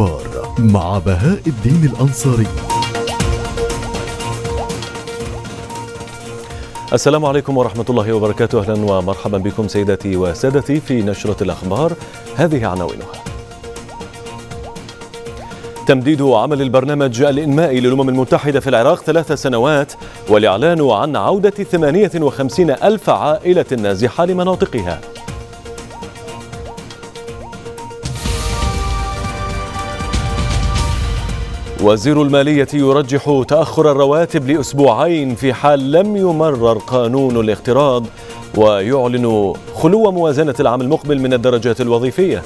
الأخبار مع بهاء الدين الأنصاري السلام عليكم ورحمة الله وبركاته أهلا ومرحبا بكم سيداتي وسادتي في نشرة الأخبار هذه عناوينها تمديد عمل البرنامج الإنمائي للأمم المتحدة في العراق ثلاث سنوات والإعلان عن عودة 58 ألف عائلة نازحة لمناطقها وزير المالية يرجح تأخر الرواتب لأسبوعين في حال لم يمرر قانون الاقتراض ويعلن خلو موازنة العام المقبل من الدرجات الوظيفية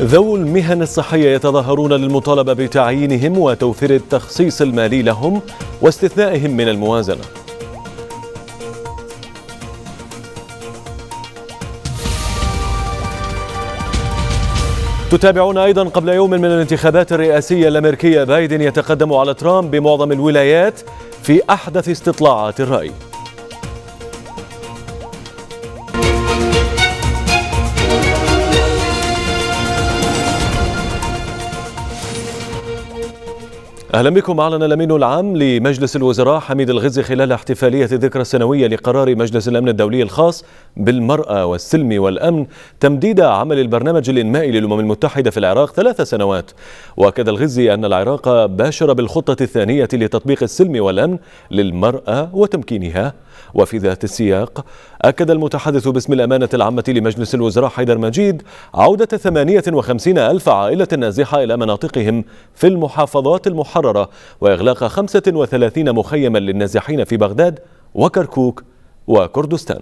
ذو المهن الصحية يتظاهرون للمطالبة بتعيينهم وتوفير التخصيص المالي لهم واستثنائهم من الموازنة تتابعون أيضا قبل يوم من الانتخابات الرئاسية الأمريكية بايدن يتقدم على ترامب بمعظم الولايات في أحدث استطلاعات الرأي أهلا بكم أعلن الأمين العام لمجلس الوزراء حميد الغزي خلال احتفالية الذكرى السنوية لقرار مجلس الأمن الدولي الخاص بالمرأة والسلم والأمن تمديد عمل البرنامج الإنمائي للأمم المتحدة في العراق ثلاث سنوات وأكد الغزي أن العراق باشر بالخطة الثانية لتطبيق السلم والأمن للمرأة وتمكينها وفي ذات السياق أكد المتحدث باسم الأمانة العامة لمجلس الوزراء حيدر مجيد عودة 58 ألف عائلة نازحة إلى مناطقهم في المحافظات المحررة وإغلاق 35 مخيما للنازحين في بغداد وكركوك وكردستان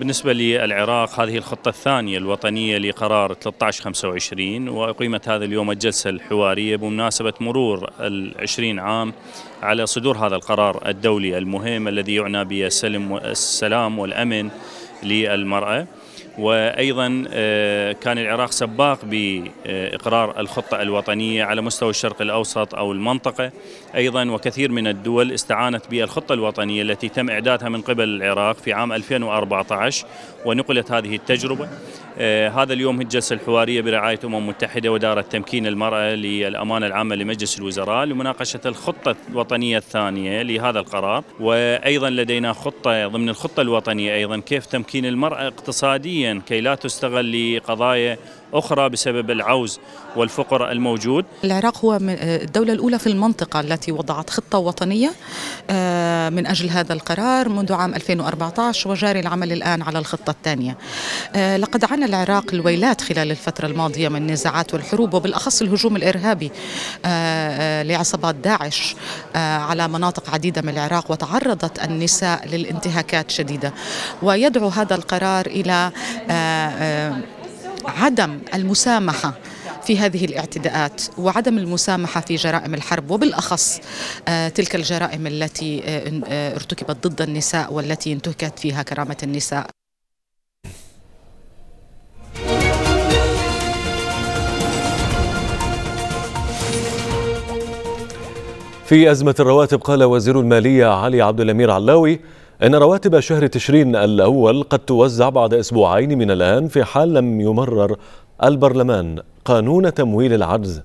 بالنسبة للعراق هذه الخطة الثانية الوطنية لقرار 1325 وأقيمت هذا اليوم الجلسة الحوارية بمناسبة مرور العشرين عام على صدور هذا القرار الدولي المهم الذي يعنى بالسلم والأمن للمرأة وايضا آه، كان العراق سباق باقرار الخطه الوطنيه على مستوى الشرق الاوسط او المنطقه ايضا وكثير من الدول استعانت بالخطه الوطنيه التي تم اعدادها من قبل العراق في عام 2014 ونقلت هذه التجربة آه، هذا اليوم الجلسة الحوارية برعاية أمم متحدة ودارة تمكين المرأة للأمانة العامة لمجلس الوزراء لمناقشة الخطة الوطنية الثانية لهذا القرار وأيضا لدينا خطة ضمن الخطة الوطنية أيضا كيف تمكين المرأة اقتصاديا كي لا تستغل لقضايا أخرى بسبب العوز والفقر الموجود العراق هو الدولة الأولى في المنطقة التي وضعت خطة وطنية آه، من أجل هذا القرار منذ عام 2014 وجاري العمل الآن على الخطة الثانية آه، لقد عانى العراق الويلات خلال الفترة الماضية من النزاعات والحروب وبالأخص الهجوم الإرهابي آه، لعصابات داعش على مناطق عديدة من العراق وتعرضت النساء للانتهاكات شديدة ويدعو هذا القرار إلى عدم المسامحة في هذه الاعتداءات وعدم المسامحة في جرائم الحرب وبالأخص آه، تلك الجرائم التي آه، آه، ارتكبت ضد النساء والتي انتهكت فيها كرامة النساء في أزمة الرواتب قال وزير المالية علي عبد الأمير علاوي إن رواتب شهر تشرين الأول قد توزع بعد أسبوعين من الآن في حال لم يمرر البرلمان قانون تمويل العجز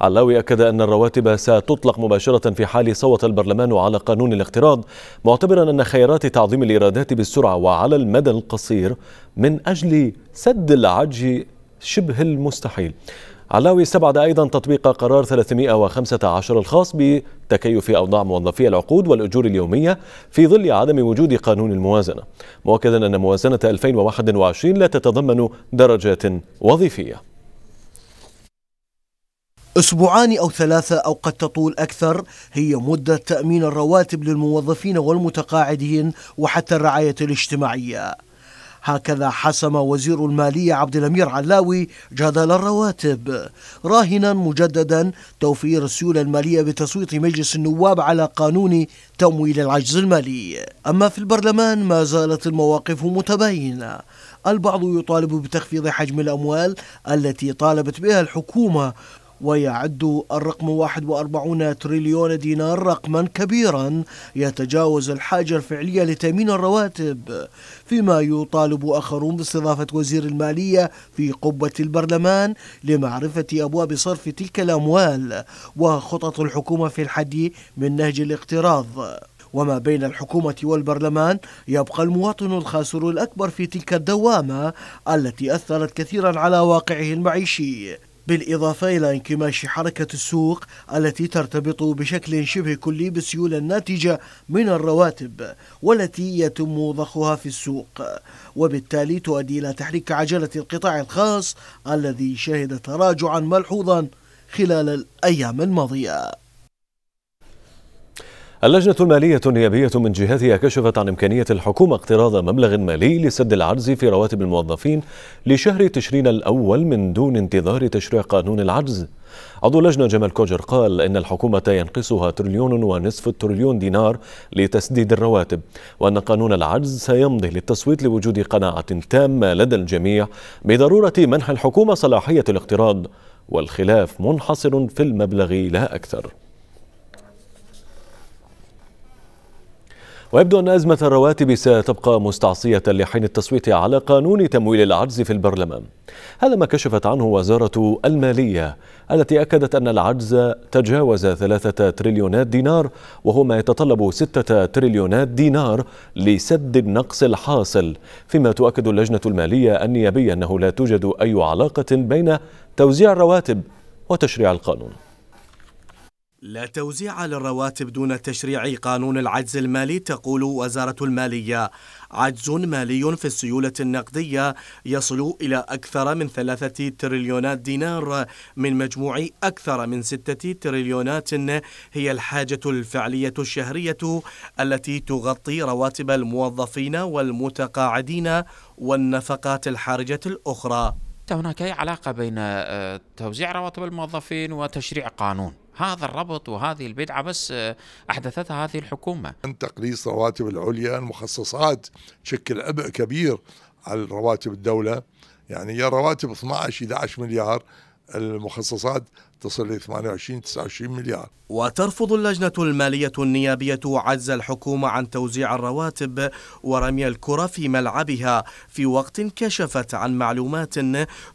علاوي أكد أن الرواتب ستطلق مباشرة في حال صوت البرلمان على قانون الاقتراض معتبرا أن خيارات تعظيم الإيرادات بالسرعة وعلى المدى القصير من أجل سد العجز شبه المستحيل علاوي استبعد أيضا تطبيق قرار 315 الخاص بتكيف أوضاع موظفي العقود والأجور اليومية في ظل عدم وجود قانون الموازنة مؤكدا أن موازنة 2021 لا تتضمن درجات وظيفية أسبوعان أو ثلاثة أو قد تطول أكثر هي مدة تأمين الرواتب للموظفين والمتقاعدين وحتى الرعاية الاجتماعية هكذا حسم وزير المالية عبد الأمير علاوي جدل الرواتب راهنا مجددا توفير السيولة المالية بتصويت مجلس النواب على قانون تمويل العجز المالي أما في البرلمان ما زالت المواقف متباينة البعض يطالب بتخفيض حجم الأموال التي طالبت بها الحكومة ويعد الرقم 41 تريليون دينار رقما كبيرا يتجاوز الحاجة الفعلية لتأمين الرواتب فيما يطالب آخرون باستضافة وزير المالية في قبة البرلمان لمعرفة أبواب صرف تلك الأموال وخطط الحكومة في الحد من نهج الاقتراض وما بين الحكومة والبرلمان يبقى المواطن الخاسر الأكبر في تلك الدوامة التي أثرت كثيرا على واقعه المعيشي بالإضافة إلى انكماش حركة السوق التي ترتبط بشكل شبه كلي بالسيولة الناتجة من الرواتب والتي يتم ضخها في السوق وبالتالي تؤدي إلى تحريك عجلة القطاع الخاص الذي شهد تراجعا ملحوظا خلال الأيام الماضية اللجنة المالية النيابية من جهتها كشفت عن إمكانية الحكومة اقتراض مبلغ مالي لسد العجز في رواتب الموظفين لشهر تشرين الأول من دون انتظار تشريع قانون العجز عضو اللجنة جمال كوجر قال إن الحكومة ينقصها تريليون ونصف تريليون دينار لتسديد الرواتب وأن قانون العجز سيمضي للتصويت لوجود قناعة تامة لدى الجميع بضرورة منح الحكومة صلاحية الاقتراض والخلاف منحصر في المبلغ لا أكثر ويبدو أن أزمة الرواتب ستبقى مستعصية لحين التصويت على قانون تمويل العجز في البرلمان هذا ما كشفت عنه وزارة المالية التي أكدت أن العجز تجاوز ثلاثة تريليونات دينار وهو ما يتطلب ستة تريليونات دينار لسد النقص الحاصل فيما تؤكد اللجنة المالية النيابية أنه لا توجد أي علاقة بين توزيع الرواتب وتشريع القانون لا توزيع للرواتب دون تشريع قانون العجز المالي تقول وزارة المالية عجز مالي في السيولة النقدية يصل إلى أكثر من ثلاثة تريليونات دينار من مجموع أكثر من ستة تريليونات هي الحاجة الفعلية الشهرية التي تغطي رواتب الموظفين والمتقاعدين والنفقات الحرجة الأخرى هناك أي علاقة بين آه، توزيع رواتب الموظفين وتشريع قانون هذا الربط وهذه البدعة بس آه، أحدثتها هذه الحكومة أن تقليص الرواتب العليا المخصصات تشكل عبء كبير على رواتب الدولة يعني يا رواتب 12 11 مليار المخصصات تصل ل 28 29 مليار. وترفض اللجنة المالية النيابية عجز الحكومة عن توزيع الرواتب ورمي الكرة في ملعبها في وقت كشفت عن معلومات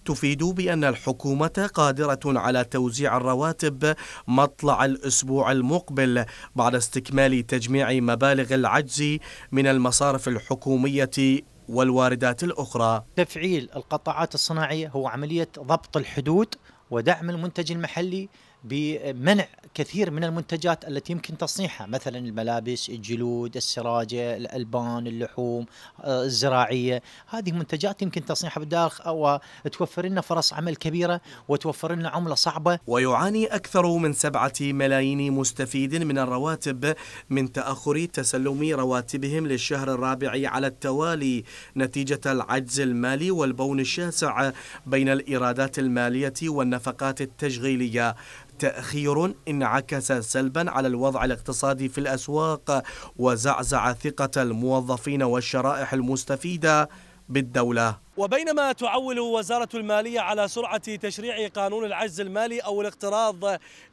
تفيد بأن الحكومة قادرة على توزيع الرواتب مطلع الأسبوع المقبل بعد استكمال تجميع مبالغ العجز من المصارف الحكومية والواردات الأخرى تفعيل القطاعات الصناعية هو عملية ضبط الحدود ودعم المنتج المحلي بمنع كثير من المنتجات التي يمكن تصنيعها مثلا الملابس الجلود السراجة الألبان اللحوم آه، الزراعية هذه منتجات يمكن تصنيعها بالداخل وتوفر لنا فرص عمل كبيرة وتوفر لنا عملة صعبة ويعاني أكثر من سبعة ملايين مستفيد من الرواتب من تأخر تسلم رواتبهم للشهر الرابع على التوالي نتيجة العجز المالي والبون الشاسع بين الإيرادات المالية والنفقات التشغيلية تأخير انعكس سلبا على الوضع الاقتصادي في الأسواق وزعزع ثقة الموظفين والشرائح المستفيدة بالدولة وبينما تعول وزارة المالية على سرعة تشريع قانون العجز المالي أو الاقتراض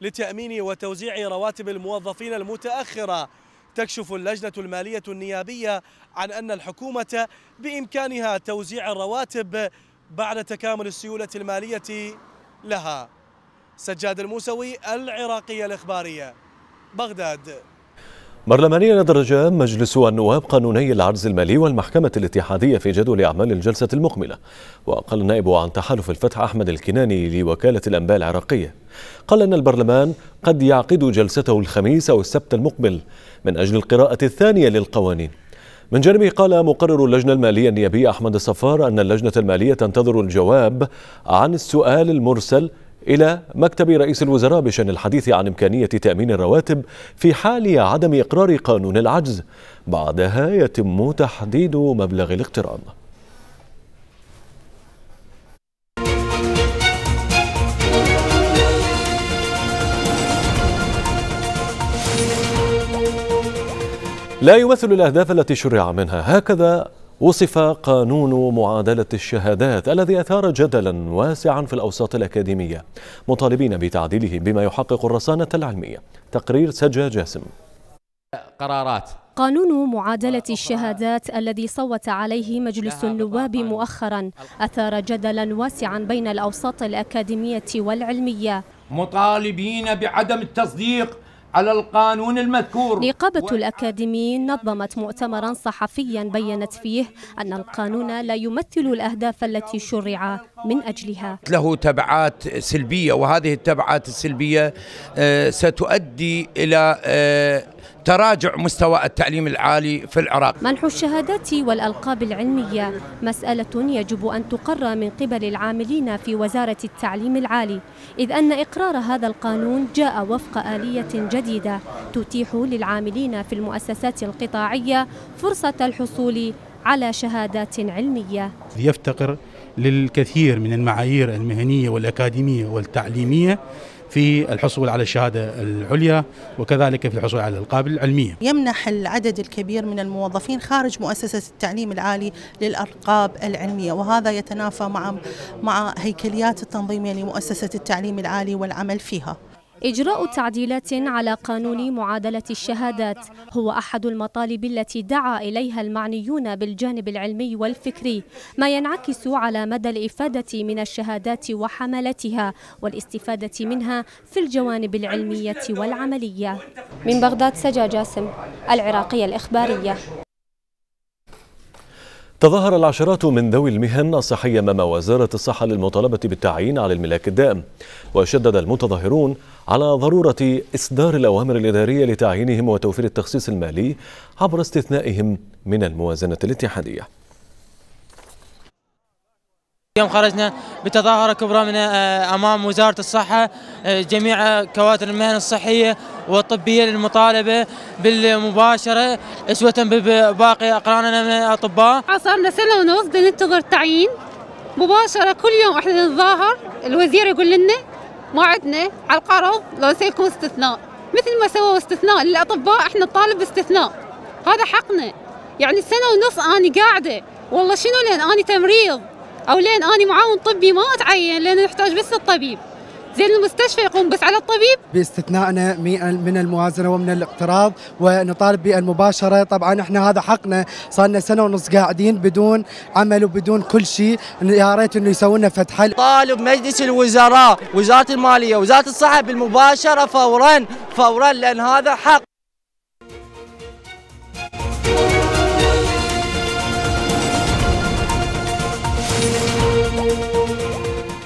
لتأمين وتوزيع رواتب الموظفين المتأخرة تكشف اللجنة المالية النيابية عن أن الحكومة بإمكانها توزيع الرواتب بعد تكامل السيولة المالية لها سجاد الموسوي العراقية الإخبارية بغداد برلمانيا درجة مجلس النواب قانوني العجز المالي والمحكمة الاتحادية في جدول أعمال الجلسة المقبلة وقال النائب عن تحالف الفتح أحمد الكناني لوكالة الأنباء العراقية قال أن البرلمان قد يعقد جلسته الخميس أو السبت المقبل من أجل القراءة الثانية للقوانين من جانبه قال مقرر اللجنة المالية النيابية أحمد الصفار أن اللجنة المالية تنتظر الجواب عن السؤال المرسل إلى مكتب رئيس الوزراء بشأن الحديث عن إمكانية تأمين الرواتب في حال عدم إقرار قانون العجز بعدها يتم تحديد مبلغ الاقتران لا يمثل الأهداف التي شرع منها هكذا وصف قانون معادلة الشهادات الذي أثار جدلا واسعا في الأوساط الأكاديمية مطالبين بتعديله بما يحقق الرصانة العلمية تقرير سجا جاسم قرارات قانون معادلة الشهادات الذي صوت عليه مجلس النواب مؤخرا أثار جدلا واسعا بين الأوساط الأكاديمية والعلمية مطالبين بعدم التصديق على القانون المذكور نقابة الأكاديميين نظمت مؤتمرا صحفيا بيّنت فيه أن القانون لا يمثل الأهداف التي شرع من أجلها له تبعات سلبية وهذه التبعات السلبية آه، ستؤدي إلى آه، تراجع مستوى التعليم العالي في العراق منح الشهادات والألقاب العلمية مسألة يجب أن تقر من قبل العاملين في وزارة التعليم العالي إذ أن إقرار هذا القانون جاء وفق آلية جديدة تتيح للعاملين في المؤسسات القطاعية فرصة الحصول على شهادات علمية يفتقر للكثير من المعايير المهنية والأكاديمية والتعليمية في الحصول على الشهادة العليا وكذلك في الحصول على القابل العلمية يمنح العدد الكبير من الموظفين خارج مؤسسة التعليم العالي للألقاب العلمية وهذا يتنافى مع مع هيكليات التنظيمية لمؤسسة التعليم العالي والعمل فيها إجراء تعديلات على قانون معادلة الشهادات هو أحد المطالب التي دعا إليها المعنيون بالجانب العلمي والفكري ما ينعكس على مدى الإفادة من الشهادات وحملتها والاستفادة منها في الجوانب العلمية والعملية من بغداد سجا جاسم العراقية الإخبارية تظاهر العشرات من ذوي المهن الصحية أمام وزارة الصحة للمطالبة بالتعيين على الملاك الدائم وشدد المتظاهرون على ضرورة إصدار الأوامر الإدارية لتعيينهم وتوفير التخصيص المالي عبر استثنائهم من الموازنة الاتحادية اليوم خرجنا بتظاهرة كبرى من آه، أمام وزارة الصحة آه، جميع كوادر المهن الصحية والطبية للمطالبة بالمباشرة أسوة بباقي أقراننا من الأطباء لنا سنة ونص بننتظر التعيين مباشرة كل يوم احنا نتظاهر الوزير يقول لنا ما عندنا على القرض لو سيكون استثناء مثل ما سووا استثناء للاطباء احنا نطالب باستثناء هذا حقنا يعني سنه ونص انا قاعده والله شنو لان اني تمريض او لان اني معاون طبي ما اتعين لان يحتاج بس الطبيب زين المستشفى يقوم بس على الطبيب باستثنائنا من الموازنه ومن الاقتراض ونطالب بالمباشره طبعا احنا هذا حقنا صار لنا سنه ونص قاعدين بدون عمل وبدون كل شيء يا ريت انه يسوون لنا فتحه طالب مجلس الوزراء وزاره الماليه وزاره الصحه بالمباشره فورا فورا لان هذا حق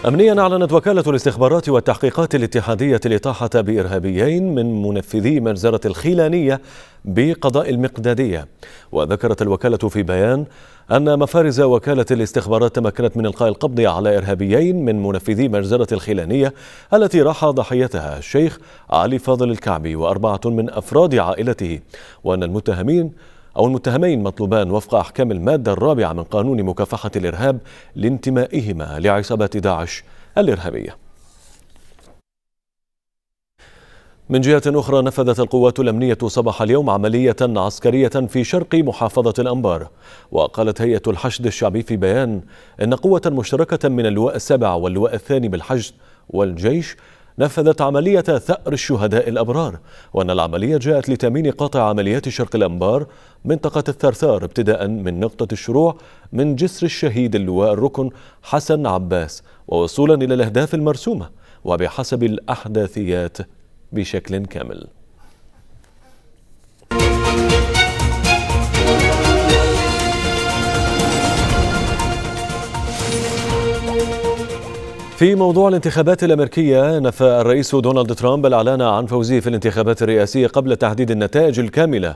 أمنيا أعلنت وكالة الاستخبارات والتحقيقات الاتحادية الإطاحة بإرهابيين من منفذي مجزرة الخيلانية بقضاء المقدادية وذكرت الوكالة في بيان أن مفارز وكالة الاستخبارات تمكنت من إلقاء القبض على إرهابيين من منفذي مجزرة الخيلانية التي راح ضحيتها الشيخ علي فاضل الكعبي وأربعة من أفراد عائلته وأن المتهمين أو المتهمين مطلوبان وفق أحكام المادة الرابعة من قانون مكافحة الإرهاب لانتمائهما لعصابة داعش الإرهابية من جهة أخرى نفذت القوات الأمنية صباح اليوم عملية عسكرية في شرق محافظة الأنبار وقالت هيئة الحشد الشعبي في بيان أن قوة مشتركة من اللواء السابع واللواء الثاني بالحشد والجيش نفذت عملية ثأر الشهداء الأبرار وأن العملية جاءت لتأمين قطع عمليات شرق الأنبار منطقة الثرثار ابتداء من نقطة الشروع من جسر الشهيد اللواء الركن حسن عباس ووصولا إلى الأهداف المرسومة وبحسب الأحداثيات بشكل كامل في موضوع الانتخابات الأمريكية نفى الرئيس دونالد ترامب الإعلان عن فوزه في الانتخابات الرئاسية قبل تحديد النتائج الكاملة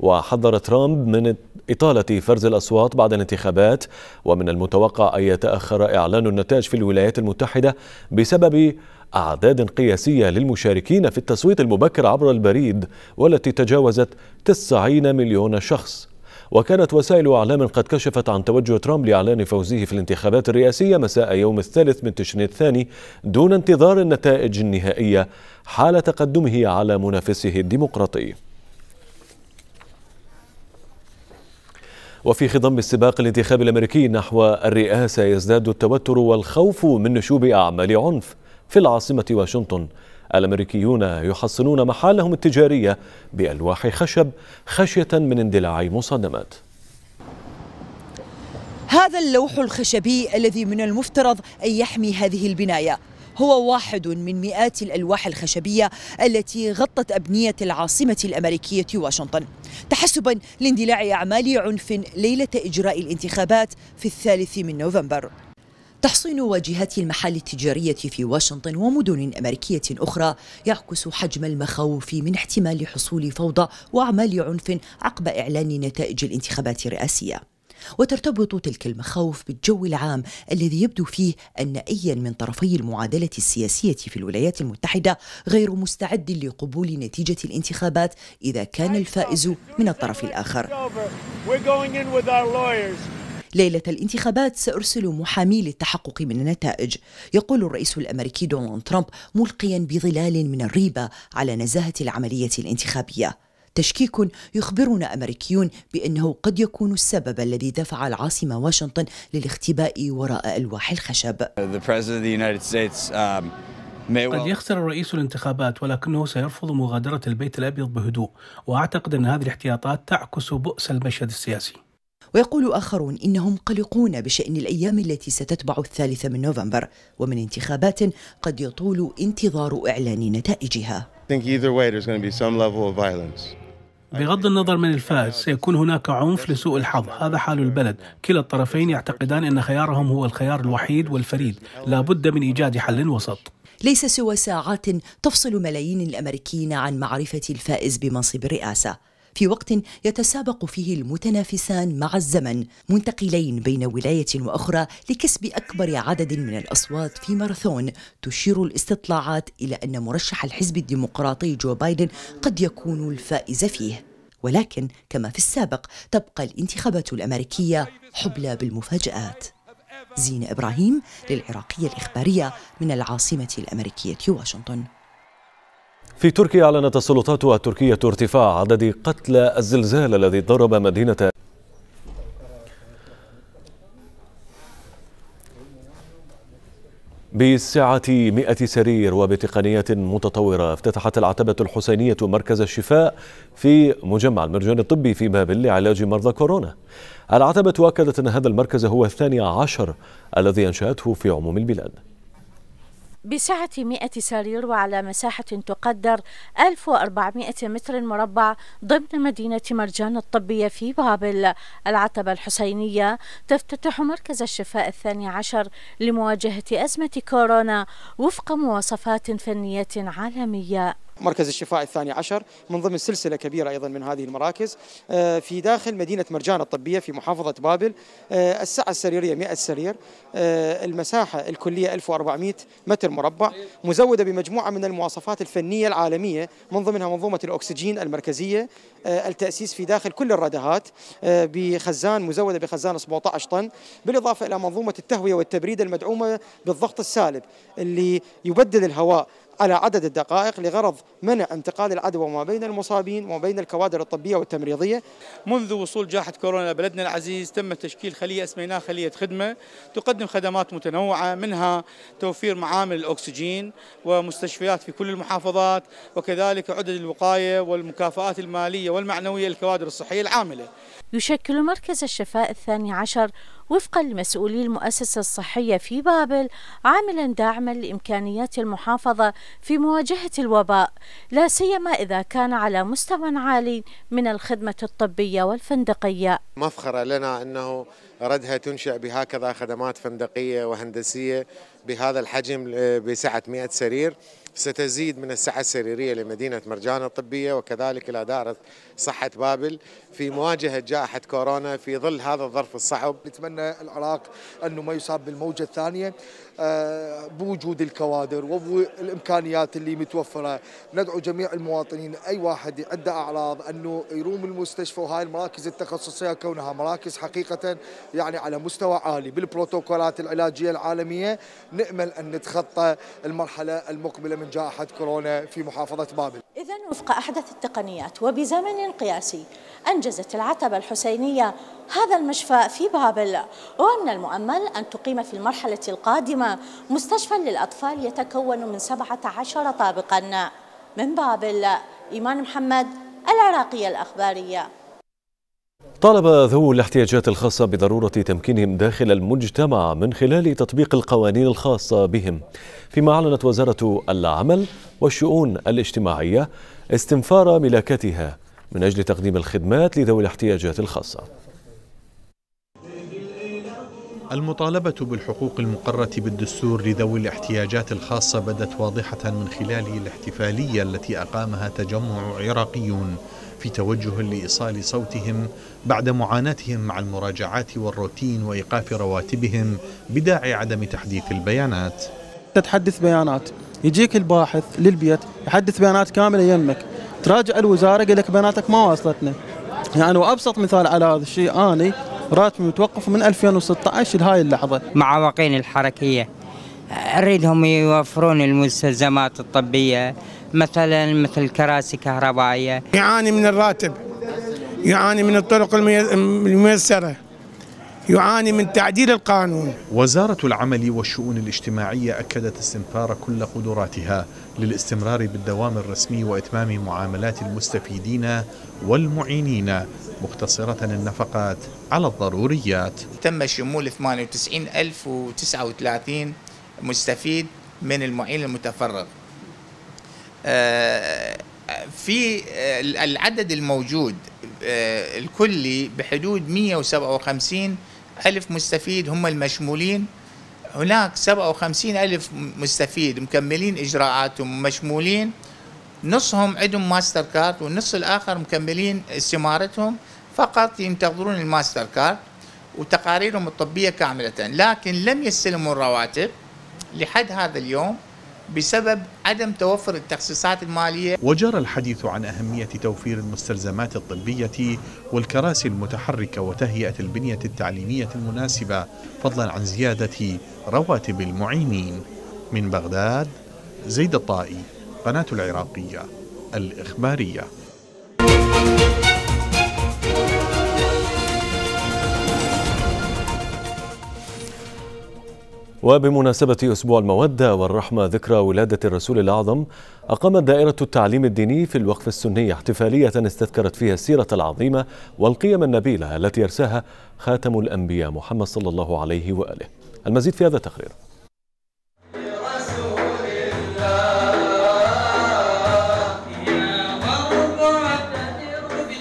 وحذر ترامب من إطالة فرز الأصوات بعد الانتخابات ومن المتوقع أن يتأخر إعلان النتائج في الولايات المتحدة بسبب أعداد قياسية للمشاركين في التصويت المبكر عبر البريد والتي تجاوزت 90 مليون شخص وكانت وسائل أعلام قد كشفت عن توجه ترامب لإعلان فوزه في الانتخابات الرئاسية مساء يوم الثالث من تشرين الثاني دون انتظار النتائج النهائية حال تقدمه على منافسه الديمقراطي وفي خضم السباق الانتخابي الامريكي نحو الرئاسه يزداد التوتر والخوف من نشوب اعمال عنف في العاصمه واشنطن الأمريكيون يحصنون محالهم التجارية بألواح خشب خشية من اندلاع مصادمات هذا اللوح الخشبي الذي من المفترض أن يحمي هذه البناية هو واحد من مئات الألواح الخشبية التي غطت أبنية العاصمة الأمريكية واشنطن تحسبا لاندلاع أعمال عنف ليلة إجراء الانتخابات في الثالث من نوفمبر تحصين واجهات المحال التجارية في واشنطن ومدن أمريكية أخرى يعكس حجم المخاوف من احتمال حصول فوضى وأعمال عنف عقب إعلان نتائج الانتخابات الرئاسية وترتبط تلك المخاوف بالجو العام الذي يبدو فيه ان ايا من طرفي المعادله السياسيه في الولايات المتحده غير مستعد لقبول نتيجه الانتخابات اذا كان الفائز من الطرف الاخر. ليلة الانتخابات سأرسل محامي للتحقق من النتائج يقول الرئيس الأمريكي دونالد ترامب ملقيا بظلال من الريبة على نزاهة العملية الانتخابية تشكيك يخبرنا أمريكيون بأنه قد يكون السبب الذي دفع العاصمة واشنطن للاختباء وراء ألواح الخشب um, قد يخسر الرئيس الانتخابات ولكنه سيرفض مغادرة البيت الأبيض بهدوء وأعتقد أن هذه الاحتياطات تعكس بؤس المشهد السياسي ويقول آخرون إنهم قلقون بشأن الأيام التي ستتبع الثالثة من نوفمبر ومن انتخابات قد يطول انتظار إعلان نتائجها بغض النظر من الفائز سيكون هناك عنف لسوء الحظ هذا حال البلد كلا الطرفين يعتقدان أن خيارهم هو الخيار الوحيد والفريد لا بد من إيجاد حل وسط ليس سوى ساعات تفصل ملايين الأمريكيين عن معرفة الفائز بمنصب الرئاسة في وقت يتسابق فيه المتنافسان مع الزمن منتقلين بين ولاية وأخرى لكسب أكبر عدد من الأصوات في ماراثون تشير الاستطلاعات إلى أن مرشح الحزب الديمقراطي جو بايدن قد يكون الفائز فيه ولكن كما في السابق تبقى الانتخابات الأمريكية حبلى بالمفاجآت زين إبراهيم للعراقية الإخبارية من العاصمة الأمريكية واشنطن في تركيا أعلنت السلطات التركية ارتفاع عدد قتلى الزلزال الذي ضرب مدينة بسعة 100 سرير وبتقنيات متطورة افتتحت العتبة الحسينية مركز الشفاء في مجمع المرجان الطبي في بابل لعلاج مرضى كورونا العتبة أكدت أن هذا المركز هو الثاني عشر الذي أنشأته في عموم البلاد بسعة 100 سرير وعلى مساحة تقدر 1400 متر مربع ضمن مدينة مرجان الطبية في بابل العتبة الحسينية تفتتح مركز الشفاء الثاني عشر لمواجهة أزمة كورونا وفق مواصفات فنية عالمية مركز الشفاء الثاني عشر من ضمن سلسلة كبيرة أيضا من هذه المراكز آه، في داخل مدينة مرجان الطبية في محافظة بابل آه، السعة السريرية 100 سرير آه، المساحة الكلية 1400 متر مربع مزودة بمجموعة من المواصفات الفنية العالمية من ضمنها منظومة الأكسجين المركزية التأسيس في داخل كل الردهات بخزان مزودة بخزان 17 طن بالإضافة إلى منظومة التهوية والتبريد المدعومة بالضغط السالب اللي يبدل الهواء على عدد الدقائق لغرض منع انتقال العدوى ما بين المصابين وما بين الكوادر الطبية والتمريضية منذ وصول جائحة كورونا بلدنا العزيز تم تشكيل خلية اسميناها خلية خدمة تقدم خدمات متنوعة منها توفير معامل الأكسجين ومستشفيات في كل المحافظات وكذلك عدد الوقاية والمكافآت المالية والمعنوية للكوادر الصحية العاملة يشكل مركز الشفاء الثاني عشر وفقا لمسؤولي المؤسسة الصحية في بابل عاملا داعما لإمكانيات المحافظة في مواجهة الوباء لا سيما إذا كان على مستوى عالي من الخدمة الطبية والفندقية مفخرة لنا أنه ردها تنشأ بهكذا خدمات فندقية وهندسية بهذا الحجم آه، بسعة 100 سرير ستزيد من السعة السريرية لمدينة مرجان الطبية وكذلك إلى دائرة صحة بابل في مواجهة جائحة كورونا في ظل هذا الظرف الصعب نتمنى العراق أنه ما يصاب بالموجة الثانية آه، بوجود الكوادر والإمكانيات اللي متوفرة ندعو جميع المواطنين أي واحد عنده أعراض أنه يروم المستشفى وهاي المراكز التخصصية كونها مراكز حقيقة يعني على مستوى عالي بالبروتوكولات العلاجية العالمية نأمل أن نتخطى المرحلة المقبلة من من جائحة كورونا في محافظة بابل إذا وفق أحدث التقنيات وبزمن قياسي أنجزت العتبة الحسينية هذا المشفى في بابل ومن المؤمل أن تقيم في المرحلة القادمة مستشفى للأطفال يتكون من 17 طابقا من بابل إيمان محمد العراقية الأخبارية طالب ذوو الاحتياجات الخاصة بضرورة تمكينهم داخل المجتمع من خلال تطبيق القوانين الخاصة بهم فيما أعلنت وزارة العمل والشؤون الاجتماعية استنفار ملاكاتها من أجل تقديم الخدمات لذوي الاحتياجات الخاصة المطالبة بالحقوق المقرة بالدستور لذوي الاحتياجات الخاصة بدت واضحة من خلال الاحتفالية التي أقامها تجمع عراقيون في توجه لإيصال صوتهم بعد معاناتهم مع المراجعات والروتين وإيقاف رواتبهم بداعي عدم تحديث البيانات حتى تحدث بيانات يجيك الباحث للبيت يحدث بيانات كامله يمك تراجع الوزاره يقول لك بياناتك ما وصلتنا يعني وابسط مثال على هذا الشيء اني راتبي متوقف من 2016 لهاي اللحظه معوقين الحركيه اريدهم يوفرون المستلزمات الطبيه مثلا مثل كراسي كهربائيه يعاني من الراتب يعاني من الطرق الميسره يعاني من تعديل القانون وزارة العمل والشؤون الاجتماعية أكدت استنفار كل قدراتها للاستمرار بالدوام الرسمي وإتمام معاملات المستفيدين والمعينين مقتصرة النفقات على الضروريات تم شمول 98039 مستفيد من المعين المتفرغ آه، في آه، العدد الموجود آه، الكلي بحدود 157 ألف مستفيد هم المشمولين هناك وخمسين ألف مستفيد مكملين إجراءاتهم مشمولين نصهم عندهم ماستر كارد والنص الآخر مكملين استمارتهم فقط ينتظرون الماستر كارد وتقاريرهم الطبية كاملة لكن لم يستلموا الرواتب لحد هذا اليوم بسبب عدم توفر التخصيصات المالية وجرى الحديث عن أهمية توفير المستلزمات الطبية والكراسي المتحركة وتهيئة البنية التعليمية المناسبة فضلا عن زيادة رواتب المعينين من بغداد زيد الطائي قناة العراقية الإخبارية وبمناسبة أسبوع المودة والرحمة ذكرى ولادة الرسول الأعظم أقامت دائرة التعليم الديني في الوقف السني احتفالية استذكرت فيها السيرة العظيمة والقيم النبيلة التي يرساها خاتم الأنبياء محمد صلى الله عليه وآله المزيد في هذا التقرير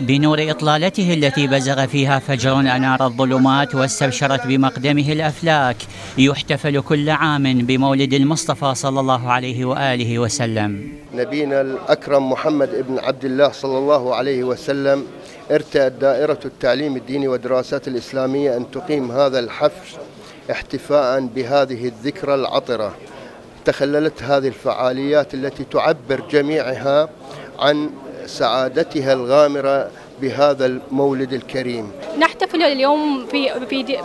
بنور إطلالته التي بزغ فيها فجر أنار الظلمات واستبشرت بمقدمه الأفلاك يحتفل كل عام بمولد المصطفى صلى الله عليه وآله وسلم نبينا الأكرم محمد بن عبد الله صلى الله عليه وسلم ارتأت دائرة التعليم الديني والدراسات الإسلامية أن تقيم هذا الحفل احتفاء بهذه الذكرى العطرة تخللت هذه الفعاليات التي تعبر جميعها عن سعادتها الغامرة بهذا المولد الكريم نحتفل اليوم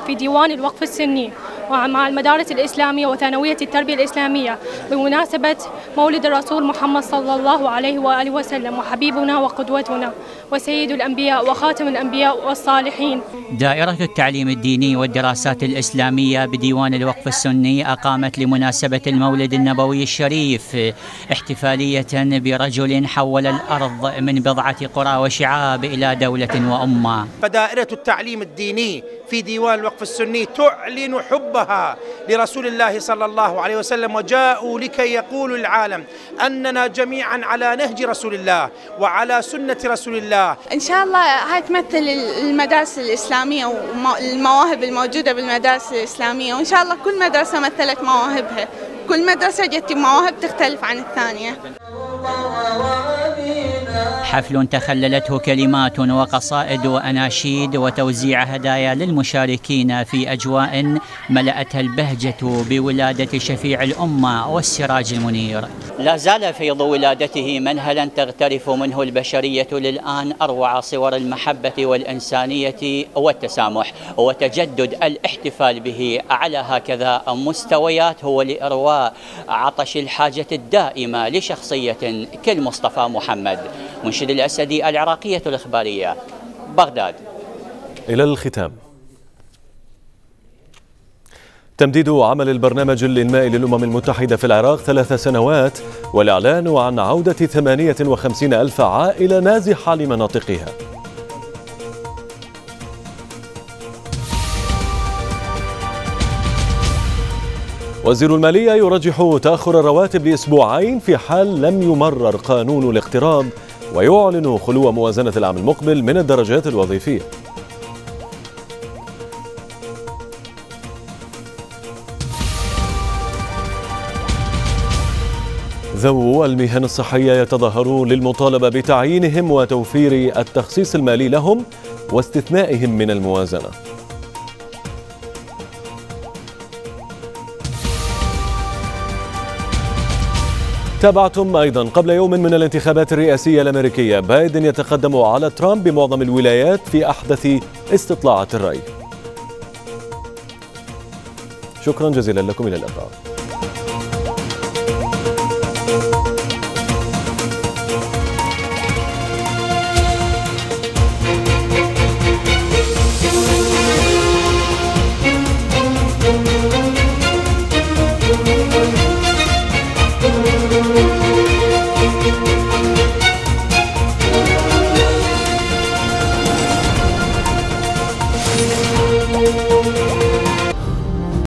في ديوان الوقف السني ومع المدارس الإسلامية وثانوية التربية الإسلامية بمناسبة مولد الرسول محمد صلى الله عليه وآله وسلم وحبيبنا وقدوتنا وسيد الأنبياء وخاتم الأنبياء والصالحين دائرة التعليم الديني والدراسات الإسلامية بديوان الوقف السني أقامت لمناسبة المولد النبوي الشريف احتفالية برجل حول الأرض من بضعة قرى وشعاب إلى دولة وأمة فدائرة التعليم الديني في ديوان الوقف السني تعلن حب عرضها لرسول الله صلى الله عليه وسلم وجاءوا لكي يقولوا العالم أننا جميعا على نهج رسول الله وعلى سنة رسول الله إن شاء الله هاي تمثل المدارس الإسلامية والمواهب الموجودة بالمدارس الإسلامية وإن شاء الله كل مدرسة مثلت مواهبها كل مدرسة جت مواهب تختلف عن الثانية حفل تخللته كلمات وقصائد واناشيد وتوزيع هدايا للمشاركين في اجواء ملاتها البهجه بولاده شفيع الامه والسراج المنير. لا زال فيض ولادته منهلا تغترف منه البشريه للان اروع صور المحبه والانسانيه والتسامح وتجدد الاحتفال به على هكذا مستويات هو لارواء عطش الحاجه الدائمه لشخصيه كالمصطفى محمد. المنشد الأسدي العراقية الإخبارية بغداد إلى الختام تمديد عمل البرنامج الإنمائي للأمم المتحدة في العراق ثلاث سنوات والإعلان عن عودة 58 ألف عائلة نازحة لمناطقها وزير المالية يرجح تأخر الرواتب لأسبوعين في حال لم يمرر قانون الاقتراض ويعلن خلو موازنة العام المقبل من الدرجات الوظيفية ذو المهن الصحية يتظاهرون للمطالبة بتعيينهم وتوفير التخصيص المالي لهم واستثنائهم من الموازنة تابعتم أيضا قبل يوم من الانتخابات الرئاسية الأمريكية بايدن يتقدم على ترامب بمعظم الولايات في أحدث استطلاعات الرأي شكرا جزيلا لكم إلى اللقاء